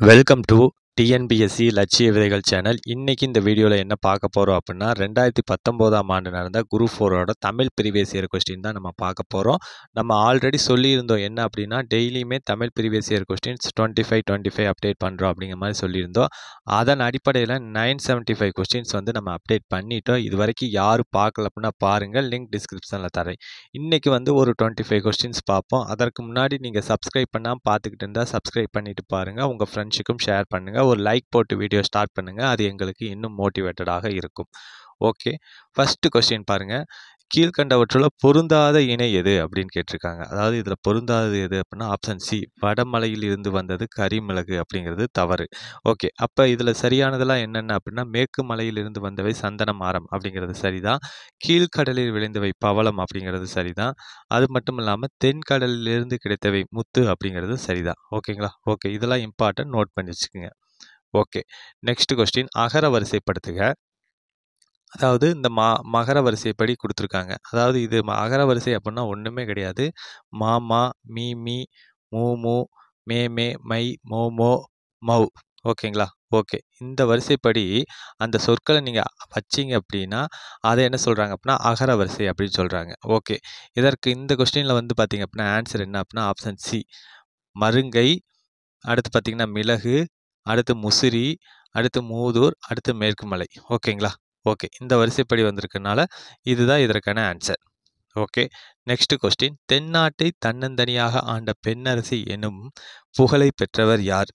Welcome to TNPSC லட்சிய விதைகள் channel இன்றைக்கி இந்த வீடியோவில் என்ன பார்க்க போகிறோம் அப்படின்னா ரெண்டாயிரத்தி பத்தொம்போதாம் ஆண்டு நடந்த குரூப் ஃபோரோட தமிழ் பிரிவேசியர் இயர் கொஸ்டின் தான் நம்ம பார்க்க போகிறோம் நம்ம ஆல்ரெடி சொல்லியிருந்தோம் என்ன அப்படின்னா டெய்லியுமே Tamil previous year questions twenty five twenty five update பண்ணுறோம் அப்படிங்கிற மாதிரி சொல்லியிருந்தோம் அதன் அடிப்படையில் நைன் செவன்ட்டி ஃபைவ் கொஸ்டின்ஸ் வந்து நம்ம அப்டேட் பண்ணிட்டோம் இது வரைக்கும் யார் பார்க்கல அப்படின்னா பாருங்கள் லிங்க் டிஸ்கிரிப்ஷனில் தரேன் இன்றைக்கி வந்து ஒரு டுவெண்ட்டி ஃபைவ் கொஸ்டின்ஸ் பார்ப்போம் அதற்கு முன்னாடி நீங்கள் சப்ஸ்கிரைப் பண்ணாமல் பார்த்துக்கிட்டு இருந்தால் சப்ஸ்கிரைப் பண்ணிவிட்டு பாருங்கள் உங்கள் ஃப்ரெண்ட்ஸுக்கும் ஷேர் பண்ணுங்கள் ஒரு லைக் போட்டு வீடியோ ஸ்டார்ட் பண்ணுங்கள் அது எங்களுக்கு இன்னும் மோட்டிவேட்டடாக இருக்கும் ஓகே ஃபஸ்ட்டு கொஸ்டின் பாருங்கள் கீழ்கண்டவற்றுள்ள பொருந்தாத இணை எது அப்படின்னு கேட்டிருக்காங்க அதாவது இதில் பொருந்தாதது எது அப்படின்னா ஆப்ஷன் சி வடமலையில் இருந்து வந்தது கரிமிளகு அப்படிங்கிறது தவறு ஓகே அப்போ இதில் சரியானதெல்லாம் என்னென்ன அப்படின்னா மேற்கு மலையிலிருந்து வந்தவை சந்தன மாரம் அப்படிங்கிறது சரிதான் கீழ்கடலில் விளைந்தவை பவளம் அப்படிங்கிறது சரிதான் அது மட்டும் இல்லாமல் தென்கடலிலிருந்து கிடைத்தவை முத்து அப்படிங்கிறது சரிதான் ஓகேங்களா ஓகே இதெல்லாம் இம்பார்ட்டன்ட் நோட் பண்ணி வச்சுக்கோங்க ஓகே நெக்ஸ்ட் கொஸ்டின் அகர வரிசைப்படுத்துக அதாவது இந்த மா மகர வரிசைப்படி கொடுத்துருக்காங்க அதாவது இது அகர வரிசை அப்படின்னா ஒன்றுமே கிடையாது மாமா மீ மீ மூ மூ மே மே மை மோ மோ மௌ ஓகேங்களா ஓகே இந்த வரிசைப்படி அந்த சொற்களை நீங்கள் வச்சிங்க அப்படின்னா அதை என்ன சொல்கிறாங்க அப்படின்னா அகர வரிசை அப்படின்னு சொல்கிறாங்க ஓகே இதற்கு இந்த கொஸ்டினில் வந்து பார்த்திங்க அப்படின்னா ஆன்சர் என்ன அப்படின்னா ஆப்ஷன் சி மருங்கை அடுத்து பார்த்திங்கன்னா மிளகு அடுத்து முசிறி அடுத்து மூதூர் அடுத்து மேற்கு மலை ஓகேங்களா ஓகே இந்த வரிசைப்படி வந்திருக்கனால இதுதான் இதற்கான ஆன்சர் ஓகே நெக்ஸ்ட் கொஸ்டின் தென்னாட்டை தன்னந்தனியாக ஆண்ட பெண்ணரசி எனும் புகழை பெற்றவர் யார்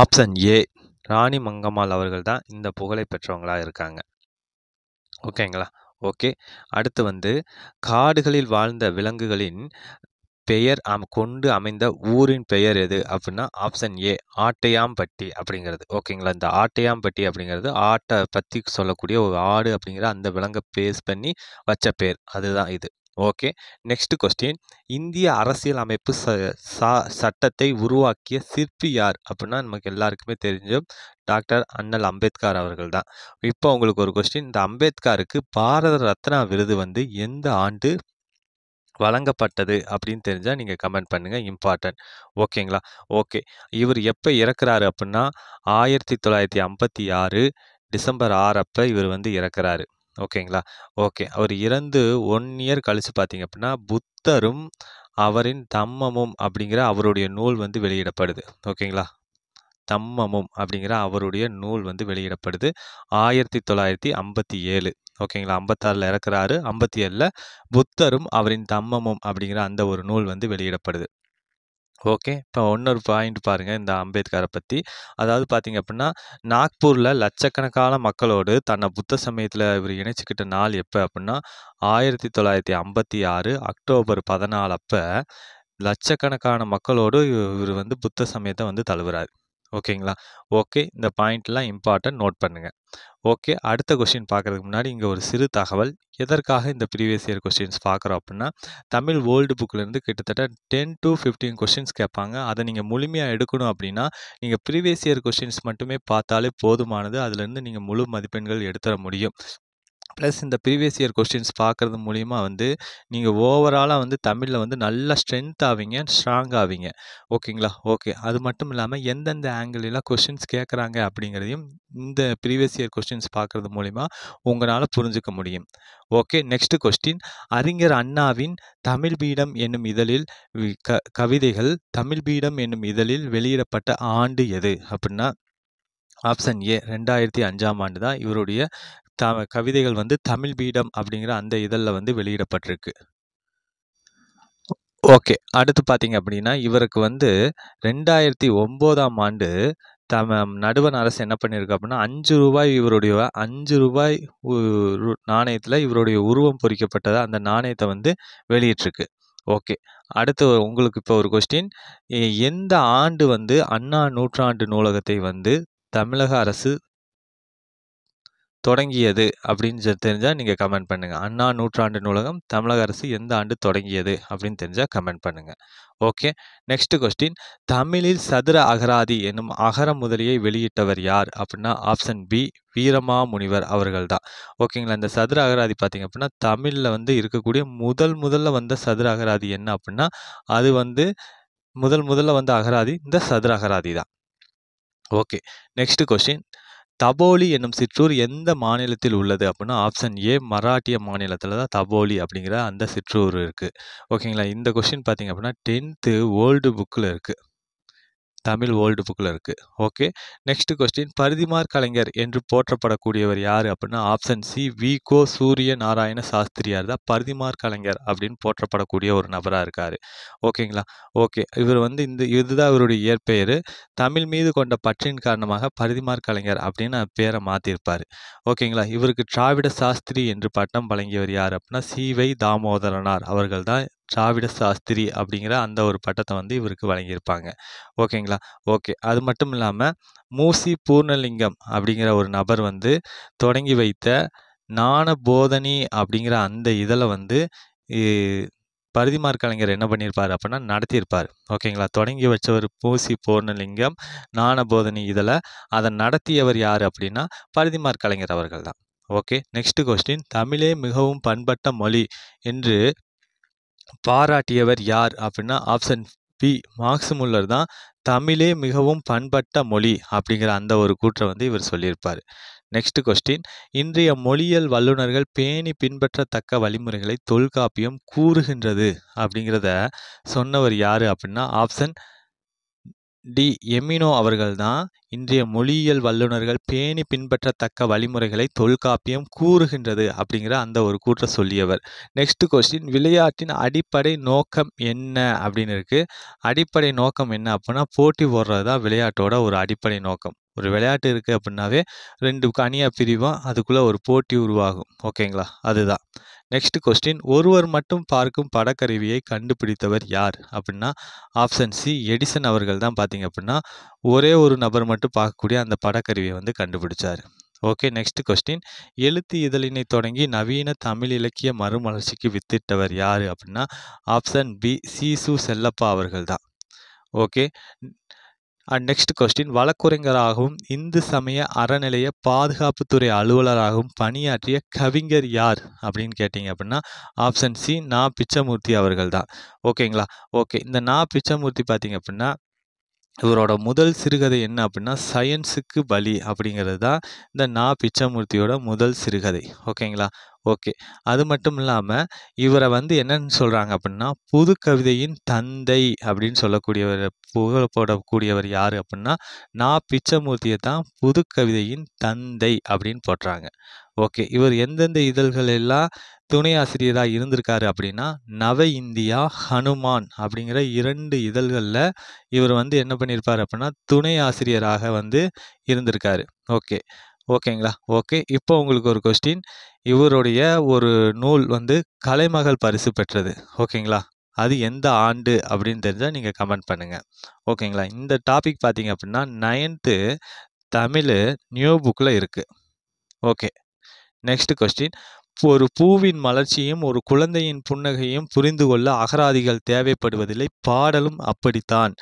ஆப்ஷன் ஏ ராணி மங்கம்மாள் அவர்கள் தான் இந்த புகழை பெற்றவங்களாக இருக்காங்க ஓகேங்களா ஓகே அடுத்து வந்து காடுகளில் வாழ்ந்த விலங்குகளின் பெயர் கொண்டு அமைந்த ஊரின் பெயர் எது அப்படின்னா ஆப்ஷன் ஏ ஆட்டையாம்பட்டி அப்படிங்கிறது ஓகேங்களா இந்த ஆட்டையாம்பட்டி அப்படிங்கிறது ஆட்டை பற்றி சொல்லக்கூடிய ஒரு ஆடு அப்படிங்கிற அந்த விலங்கை பேஸ் பண்ணி வச்ச பெயர் அதுதான் இது ஓகே நெக்ஸ்ட் கொஸ்டின் இந்திய அரசியல் அமைப்பு சட்டத்தை உருவாக்கிய சிற்பி யார் அப்படின்னா நமக்கு எல்லாருக்குமே தெரிஞ்ச டாக்டர் அண்ணல் அம்பேத்கர் அவர்கள் தான் இப்போ உங்களுக்கு ஒரு கொஸ்டின் இந்த அம்பேத்கருக்கு பாரத ரத்னா விருது வந்து எந்த ஆண்டு வழங்கப்பட்டது அப்படின்னு தெரிஞ்சால் நீங்கள் கமெண்ட் பண்ணுங்கள் இம்பார்ட்டன்ட் ஓகேங்களா ஓகே இவர் எப்போ இறக்குறாரு அப்படின்னா ஆயிரத்தி தொள்ளாயிரத்தி ஐம்பத்தி ஆறு டிசம்பர் ஆறு அப்போ இவர் வந்து இறக்குறாரு ஓகேங்களா ஓகே அவர் இறந்து ஒன் இயர் கழித்து பார்த்தீங்க அப்படின்னா புத்தரும் அவரின் தம்மமும் அப்படிங்கிற அவருடைய நூல் வந்து வெளியிடப்படுது ஓகேங்களா தம்மமும் அப்படிங்கிற அவருடைய நூல் வந்து வெளியிடப்படுது ஆயிரத்தி தொள்ளாயிரத்தி ஐம்பத்தி ஏழு ஓகேங்களா ஐம்பத்தாறில் இறக்குறாரு ஐம்பத்தி ஏழில் புத்தரும் அவரின் தம்மமும் அப்படிங்கிற அந்த ஒரு நூல் வந்து வெளியிடப்படுது ஓகே இப்போ ஒன்னொரு பாயிண்ட் பாருங்கள் இந்த அம்பேத்கரை பற்றி அதாவது பார்த்தீங்க அப்படின்னா நாக்பூரில் லட்சக்கணக்கான மக்களோடு தன்னை புத்த சமயத்தில் இவர் இணைச்சிக்கிட்ட நாள் எப்போ அப்படின்னா ஆயிரத்தி தொள்ளாயிரத்தி ஐம்பத்தி ஆறு அக்டோபர் பதினாலு அப்போ லட்சக்கணக்கான மக்களோடு இவர் வந்து புத்த சமயத்தை வந்து தழுவுறாரு ஓகேங்களா ஓகே இந்த பாயிண்ட்லாம் இம்பார்ட்டன்ட் நோட் பண்ணுங்கள் ஓகே அடுத்த கொஸ்டின் பார்க்குறதுக்கு முன்னாடி இங்கே ஒரு சிறு தகவல் எதற்காக இந்த ப்ரீவியஸ் இயர் கொஸ்டின்ஸ் பார்க்குறோம் அப்படின்னா தமிழ் வேர்ல்டு புக்கிலேருந்து கிட்டத்தட்ட டென் டு ஃபிஃப்டீன் கொஸ்டின்ஸ் கேட்பாங்க அதை நீங்கள் முழுமையாக எடுக்கணும் அப்படின்னா நீங்கள் ப்ரீவியஸ் இயர் கொஸ்டின்ஸ் மட்டுமே பார்த்தாலே போதுமானது அதுலேருந்து நீங்கள் முழு மதிப்பெண்கள் எடுத்துட முடியும் ப்ளஸ் இந்த ப்ரீவியஸ் இயர் கொஸ்டின்ஸ் பார்க்குறது மூலிமா வந்து நீங்கள் ஓவராலாக வந்து தமிழில் வந்து நல்லா ஸ்ட்ரென்த் ஆவீங்க ஸ்ட்ராங் ஆவீங்க ஓகேங்களா ஓகே அது மட்டும் இல்லாமல் எந்தெந்த ஆங்கிளெலாம் கொஸ்டின்ஸ் கேட்குறாங்க அப்படிங்கிறதையும் இந்த ப்ரீவியஸ் இயர் கொஸ்டின்ஸ் பார்க்குறது மூலிமா உங்களால் புரிஞ்சுக்க முடியும் ஓகே நெக்ஸ்ட்டு கொஸ்டின் அறிஞர் அண்ணாவின் தமிழ் பீடம் என்னும் இதழில் க கவிதைகள் தமிழ் பீடம் என்னும் இதழில் வெளியிடப்பட்ட ஆண்டு எது அப்படின்னா ஆப்ஷன் ஏ ரெண்டாயிரத்தி அஞ்சாம் ஆண்டு தான் இவருடைய த கவிதைகள் வந்து தமிழ் பீடம் அப்படிங்கிற அந்த இதழில் வந்து வெளியிடப்பட்டிருக்கு ஓகே அடுத்து பார்த்தீங்க அப்படின்னா இவருக்கு வந்து ரெண்டாயிரத்தி ஒம்போதாம் ஆண்டு தம நடுவன் அரசு என்ன பண்ணியிருக்கு அப்படின்னா அஞ்சு ரூபாய் இவருடைய அஞ்சு ரூபாய் நாணயத்தில் இவருடைய உருவம் பொறிக்கப்பட்டதாக அந்த நாணயத்தை வந்து வெளியிட்டிருக்கு ஓகே அடுத்து உங்களுக்கு இப்போ ஒரு கொஸ்டின் எந்த ஆண்டு வந்து அண்ணா நூற்றாண்டு நூலகத்தை வந்து தமிழக அரசு தொடங்கியது அப்படின்னு சொல்லி தெரிஞ்சால் நீங்கள் கமெண்ட் பண்ணுங்கள் அண்ணா நூற்றாண்டு நூலகம் தமிழக அரசு எந்த ஆண்டு தொடங்கியது அப்படின்னு தெரிஞ்சால் கமெண்ட் பண்ணுங்கள் ஓகே நெக்ஸ்ட் கொஸ்டின் தமிழில் சதுர அகராதி என்னும் அகர முதலியை வெளியிட்டவர் யார் அப்படின்னா ஆப்ஷன் பி வீரமா முனிவர் அவர்கள் தான் ஓகேங்களா இந்த சதுர அகராதி பார்த்தீங்க அப்படின்னா தமிழில் வந்து இருக்கக்கூடிய முதல் முதல்ல வந்த சதுர அகராதி என்ன அப்படின்னா அது வந்து முதல் முதல்ல வந்த அகராதி இந்த சதுர அகராதி தான் ஓகே நெக்ஸ்ட் கொஸ்டின் தபோலி என்னும் சிற்றூர் எந்த மாநிலத்தில் உள்ளது அப்படின்னா ஆப்ஷன் ஏ மராட்டிய மாநிலத்தில் தான் தபோலி அப்படிங்கிற அந்த சிற்றூர் இருக்குது ஓகேங்களா இந்த கொஷின் பார்த்திங்க அப்படின்னா டென்த்து ஓல்டு புக்கில் இருக்குது தமிழ் ஓல்டு புக்கில் இருக்குது okay next question Parithimar Kalaignar என்று போற்றப்படக்கூடியவர் யார் அப்படின்னா ஆப்ஷன் சி வி கோ சூரிய நாராயண சாஸ்திரியார் தான் பரிதிமார் கலைஞர் அப்படின்னு போற்றப்படக்கூடிய ஒரு நபராக இருக்கார் ஓகேங்களா ஓகே இவர் வந்து இந்த இதுதான் இவருடைய இயற்பெயர் தமிழ் மீது கொண்ட பற்றின் காரணமாக பரிதிமார் கலைஞர் அப்படின்னு பேரை மாற்றிருப்பார் ஓகேங்களா இவருக்கு திராவிட சாஸ்திரி என்று பட்டம் வழங்கியவர் யார் அப்படின்னா சி வை தாமோதரனார் அவர்கள் தான் திராவிட சாஸ்திரி அப்படிங்கிற அந்த ஒரு பட்டத்தை வந்து இவருக்கு வழங்கியிருப்பாங்க ஓகேங்களா ஓகே அது மட்டும் இல்லாமல் மூசி பூர்ணலிங்கம் அப்படிங்கிற ஒரு நபர் வந்து தொடங்கி வைத்த நாண போதனி அப்படிங்கிற அந்த இதில் வந்து பரிதிமார் கலைஞர் என்ன பண்ணியிருப்பார் அப்படின்னா நடத்தியிருப்பார் ஓகேங்களா தொடங்கி வச்சவர் பூசி பூர்ணலிங்கம் போதனி இதில் அதை நடத்தியவர் யார் அப்படின்னா பரிதிமார் கலைஞர் அவர்கள் தான் ஓகே நெக்ஸ்ட் கொஸ்டின் தமிழே மிகவும் பண்பட்ட மொழி என்று பாராட்டியவர் யார் அப்படின்னா ஆப்ஷன் பி முல்லர் தான் தமிழே மிகவும் பண்பட்ட மொழி அப்படிங்கிற அந்த ஒரு கூற்றை வந்து இவர் சொல்லியிருப்பார் நெக்ஸ்ட் கொஸ்டின் இன்றைய மொழியியல் வல்லுநர்கள் பேணி பின்பற்றத்தக்க வழிமுறைகளை தொல்காப்பியம் கூறுகின்றது அப்படிங்கிறத சொன்னவர் யார் அப்படின்னா ஆப்ஷன் டி எமினோ அவர்கள்தான் இன்றைய மொழியியல் வல்லுநர்கள் பேணி பின்பற்றத்தக்க வழிமுறைகளை தொல்காப்பியம் கூறுகின்றது அப்படிங்கிற அந்த ஒரு கூற்ற சொல்லியவர் நெக்ஸ்ட் கொஸ்டின் விளையாட்டின் அடிப்படை நோக்கம் என்ன அப்படின்னு இருக்குது அடிப்படை நோக்கம் என்ன அப்புடின்னா போட்டி போடுறது தான் விளையாட்டோட ஒரு அடிப்படை நோக்கம் ஒரு விளையாட்டு இருக்குது அப்படின்னாவே ரெண்டு அணியாக பிரிவோம் அதுக்குள்ளே ஒரு போட்டி உருவாகும் ஓகேங்களா அதுதான் நெக்ஸ்ட் கொஸ்டின் ஒருவர் மட்டும் பார்க்கும் படக்கருவியை கண்டுபிடித்தவர் யார் அப்படின்னா ஆப்ஷன் சி எடிசன் அவர்கள் தான் பார்த்தீங்க அப்படின்னா ஒரே ஒரு நபர் மட்டும் பார்க்கக்கூடிய அந்த படக்கருவியை வந்து கண்டுபிடிச்சார் ஓகே நெக்ஸ்ட் கொஸ்டின் எழுத்து இதழினை தொடங்கி நவீன தமிழ் இலக்கிய மறுமலர்ச்சிக்கு வித்திட்டவர் யார் அப்படின்னா ஆப்ஷன் பி சிசு செல்லப்பா அவர்கள் தான் ஓகே அண்ட் நெக்ஸ்ட் கொஸ்டின் வழக்குரைஞராகவும் இந்து சமய அறநிலைய பாதுகாப்புத்துறை அலுவலராகவும் பணியாற்றிய கவிஞர் யார் அப்படின்னு கேட்டிங்க அப்படின்னா ஆப்ஷன் சி நா பிச்சமூர்த்தி அவர்கள் தான் ஓகேங்களா ஓகே இந்த நா பிச்சமூர்த்தி பார்த்தீங்க அப்படின்னா இவரோட முதல் சிறுகதை என்ன அப்படின்னா சயின்ஸுக்கு பலி அப்படிங்கிறது தான் இந்த நா பிச்சமூர்த்தியோட முதல் சிறுகதை ஓகேங்களா ஓகே அது மட்டும் இல்லாமல் இவரை வந்து என்னன்னு சொல்கிறாங்க அப்படின்னா புது கவிதையின் தந்தை அப்படின்னு சொல்லக்கூடியவர் புகழ் போடக்கூடியவர் யார் அப்படின்னா நான் பிச்சமூர்த்தியை தான் புது கவிதையின் தந்தை அப்படின்னு போடுறாங்க ஓகே இவர் எந்தெந்த இதழ்கள் எல்லாம் துணை ஆசிரியராக இருந்திருக்காரு அப்படின்னா நவ இந்தியா ஹனுமான் அப்படிங்கிற இரண்டு இதழ்களில் இவர் வந்து என்ன பண்ணியிருப்பார் அப்படின்னா துணை ஆசிரியராக வந்து இருந்திருக்காரு ஓகே ஓகேங்களா ஓகே இப்போ உங்களுக்கு ஒரு கொஸ்டின் இவருடைய ஒரு நூல் வந்து கலைமகள் பரிசு பெற்றது ஓகேங்களா அது எந்த ஆண்டு அப்படின்னு தெரிஞ்சால் நீங்கள் கமெண்ட் பண்ணுங்கள் ஓகேங்களா இந்த டாபிக் பார்த்தீங்க அப்படின்னா நைன்த்து தமிழ் நியூ புக்கில் இருக்குது ஓகே நெக்ஸ்ட் கொஸ்டின் ஒரு பூவின் மலர்ச்சியும் ஒரு குழந்தையின் புன்னகையும் புரிந்து கொள்ள அகராதிகள் தேவைப்படுவதில்லை பாடலும் அப்படித்தான்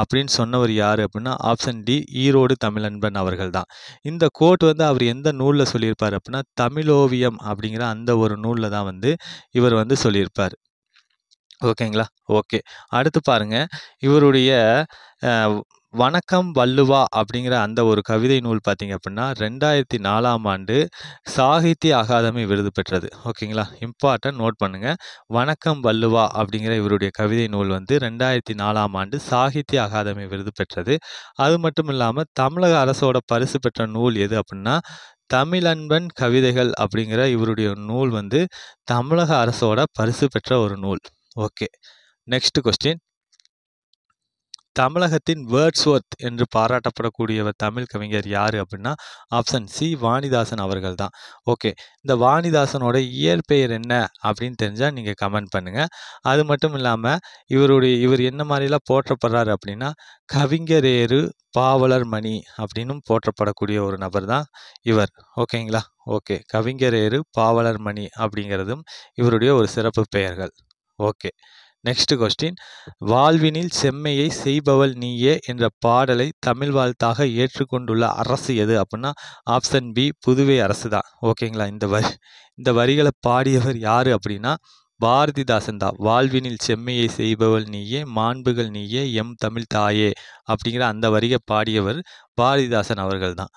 அப்படின்னு சொன்னவர் யார் அப்படின்னா ஆப்ஷன் டி ஈரோடு தமிழன்பன் அவர்கள் தான் இந்த கோட் வந்து அவர் எந்த நூலில் சொல்லியிருப்பார் அப்படின்னா தமிழோவியம் அப்படிங்கிற அந்த ஒரு நூலில் தான் வந்து இவர் வந்து சொல்லியிருப்பார் ஓகேங்களா ஓகே அடுத்து பாருங்கள் இவருடைய வணக்கம் வள்ளுவா அப்படிங்கிற அந்த ஒரு கவிதை நூல் பார்த்தீங்க அப்படின்னா ரெண்டாயிரத்தி நாலாம் ஆண்டு சாகித்ய அகாதமி விருது பெற்றது ஓகேங்களா இம்பார்ட்டன்ட் நோட் பண்ணுங்கள் வணக்கம் வள்ளுவா அப்படிங்கிற இவருடைய கவிதை நூல் வந்து ரெண்டாயிரத்தி நாலாம் ஆண்டு சாகித்ய அகாதமி விருது பெற்றது அது மட்டும் இல்லாமல் தமிழக அரசோட பரிசு பெற்ற நூல் எது அப்படின்னா தமிழன்பன் கவிதைகள் அப்படிங்கிற இவருடைய நூல் வந்து தமிழக அரசோட பரிசு பெற்ற ஒரு நூல் ஓகே நெக்ஸ்ட் கொஸ்டின் தமிழகத்தின் வேர்ட்ஸ் ஒர்த் என்று பாராட்டப்படக்கூடியவர் தமிழ் கவிஞர் யார் அப்படின்னா ஆப்ஷன் சி வாணிதாசன் அவர்கள் தான் ஓகே இந்த வாணிதாசனோட இயற்பெயர் என்ன அப்படின்னு தெரிஞ்சால் நீங்கள் கமெண்ட் பண்ணுங்கள் அது மட்டும் இல்லாமல் இவருடைய இவர் என்ன மாதிரிலாம் போற்றப்படுறாரு அப்படின்னா கவிஞரேறு பாவலர் மணி அப்படின்னும் போற்றப்படக்கூடிய ஒரு நபர் தான் இவர் ஓகேங்களா ஓகே கவிஞரேறு பாவலர் மணி அப்படிங்கிறதும் இவருடைய ஒரு சிறப்பு பெயர்கள் ஓகே நெக்ஸ்ட் கொஸ்டின் வாழ்வினில் செம்மையை செய்பவள் நீயே என்ற பாடலை தமிழ் வாழ்த்தாக ஏற்றுக்கொண்டுள்ள அரசு எது அப்படின்னா ஆப்ஷன் பி புதுவை அரசு தான் ஓகேங்களா இந்த வரி இந்த வரிகளை பாடியவர் யார் அப்படின்னா பாரதிதாசன் தான் வாழ்வினில் செம்மையை செய்பவள் நீயே மாண்புகள் நீயே எம் தமிழ் தாயே அப்படிங்கிற அந்த வரியை பாடியவர் பாரதிதாசன் அவர்கள் தான்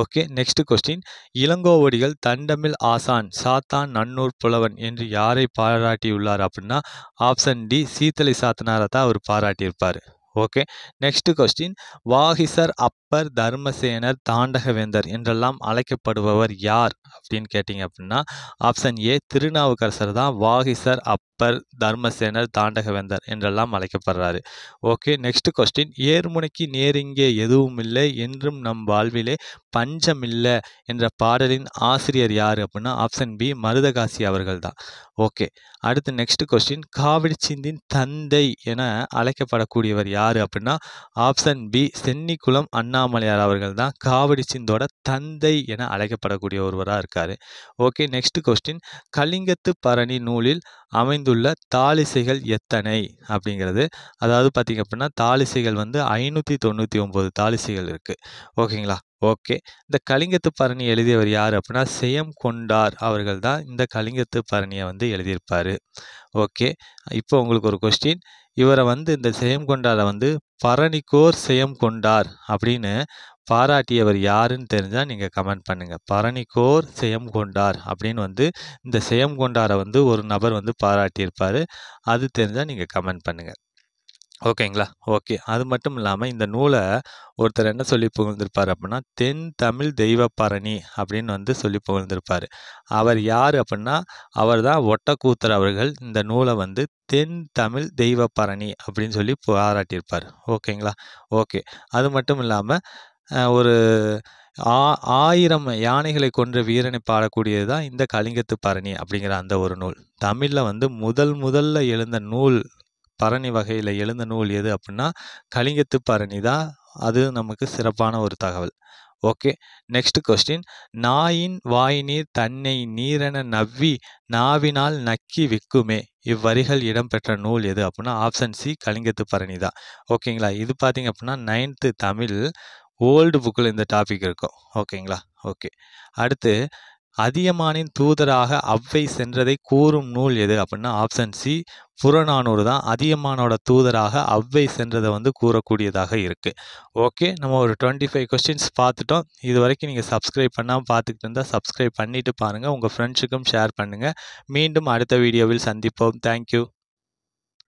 ஓகே நெக்ஸ்ட் கொஸ்டின் இளங்கோவடிகள் தண்டமிழ் ஆசான் சாத்தான் நன்னூர் புலவன் என்று யாரை பாராட்டியுள்ளார் அப்படின்னா ஆப்ஷன் டி சீத்தலை சாத்தனாரை தான் அவர் பாராட்டியிருப்பார் ஓகே நெக்ஸ்ட் கொஸ்டின் வாகிசர் அப் அப்பர் தர்மசேனர் தாண்டகவேந்தர் என்றெல்லாம் அழைக்கப்படுபவர் யார் அப்படின்னு கேட்டிங்க அப்படின்னா ஆப்ஷன் ஏ திருநாவுக்கரசர் தான் வாகிசர் அப்பர் தர்மசேனர் தாண்டகவேந்தர் என்றெல்லாம் அழைக்கப்படுறாரு ஓகே நெக்ஸ்ட் கொஸ்டின் ஏர்முனைக்கு நேரிங்கே எதுவும் இல்லை என்றும் நம் வாழ்விலே பஞ்சம் இல்லை என்ற பாடலின் ஆசிரியர் யார் அப்படின்னா ஆப்ஷன் பி மருதகாசி அவர்கள் தான் ஓகே அடுத்து நெக்ஸ்ட் கொஸ்டின் காவிரி சிந்தின் தந்தை என அழைக்கப்படக்கூடியவர் யார் அப்படின்னா ஆப்ஷன் பி சென்னிக்குளம் அண்ணா அண்ணாமலையார் அவர்கள் தான் காவடி சிந்தோட தந்தை என அழைக்கப்படக்கூடிய ஒருவராக இருக்கார் ஓகே நெக்ஸ்ட் கொஸ்டின் கலிங்கத்து பரணி நூலில் அமைந்துள்ள தாளிசைகள் எத்தனை அப்படிங்கிறது அதாவது பார்த்திங்க அப்படின்னா தாலிசைகள் வந்து ஐநூற்றி தொண்ணூற்றி ஒம்பது தாளிசைகள் இருக்குது ஓகேங்களா ஓகே இந்த கலிங்கத்து பரணி எழுதியவர் யார் அப்படின்னா செயம் கொண்டார் அவர்கள் தான் இந்த கலிங்கத்து பரணியை வந்து எழுதியிருப்பார் ஓகே இப்போ உங்களுக்கு ஒரு கொஸ்டின் இவரை வந்து இந்த செயம் கொண்டாரை வந்து பரணிக்கோர் செயம் கொண்டார் அப்படின்னு பாராட்டியவர் யாருன்னு தெரிஞ்சால் நீங்கள் கமெண்ட் பண்ணுங்கள் பரணிக்கோர் செயம் கொண்டார் அப்படின்னு வந்து இந்த செயம் கொண்டாரை வந்து ஒரு நபர் வந்து பாராட்டியிருப்பார் அது தெரிஞ்சால் நீங்கள் கமெண்ட் பண்ணுங்கள் ஓகேங்களா ஓகே அது மட்டும் இல்லாமல் இந்த நூலை ஒருத்தர் என்ன சொல்லி புகழ்ந்திருப்பார் அப்படின்னா தென் தமிழ் தெய்வப்பரணி அப்படின்னு வந்து சொல்லி புகழ்ந்திருப்பார் அவர் யார் அப்படின்னா அவர் தான் ஒட்டக்கூத்தர் அவர்கள் இந்த நூலை வந்து தென் தமிழ் தெய்வப்பரணி அப்படின்னு சொல்லி பாராட்டியிருப்பார் ஓகேங்களா ஓகே அது மட்டும் இல்லாமல் ஒரு ஆ ஆயிரம் யானைகளை கொன்ற வீரனை பாடக்கூடியது தான் இந்த கலிங்கத்து பரணி அப்படிங்கிற அந்த ஒரு நூல் தமிழில் வந்து முதல் முதல்ல எழுந்த நூல் பரணி வகையில் எழுந்த நூல் எது அப்படின்னா கலிங்கத்து பரணி தான் அது நமக்கு சிறப்பான ஒரு தகவல் ஓகே நெக்ஸ்ட் கொஸ்டின் நாயின் வாய் நீர் தன்னை நீரென நவ்வி நாவினால் நக்கி விற்குமே இவ்வரிகள் இடம்பெற்ற நூல் எது அப்படின்னா ஆப்ஷன் சி கலிங்கத்து பரணி தான் ஓகேங்களா இது பார்த்தீங்க அப்படின்னா நைன்த்து தமிழ் ஓல்டு புக்கில் இந்த டாபிக் இருக்கும் ஓகேங்களா ஓகே அடுத்து அதியமானின் தூதராக அவ்வை சென்றதை கூறும் நூல் எது அப்படின்னா ஆப்ஷன் சி புறநானூறு தான் அதியமானோட தூதராக அவ்வை சென்றதை வந்து கூறக்கூடியதாக இருக்குது ஓகே நம்ம ஒரு டுவெண்ட்டி ஃபைவ் கொஸ்டின்ஸ் பார்த்துட்டோம் இது வரைக்கும் நீங்கள் சப்ஸ்கிரைப் பண்ணாமல் பார்த்துக்கிட்டு இருந்தால் சப்ஸ்கிரைப் பண்ணிவிட்டு பாருங்கள் உங்கள் ஃப்ரெண்ட்ஸுக்கும் ஷேர் பண்ணுங்கள் மீண்டும் அடுத்த வீடியோவில் சந்திப்போம் தேங்க்யூ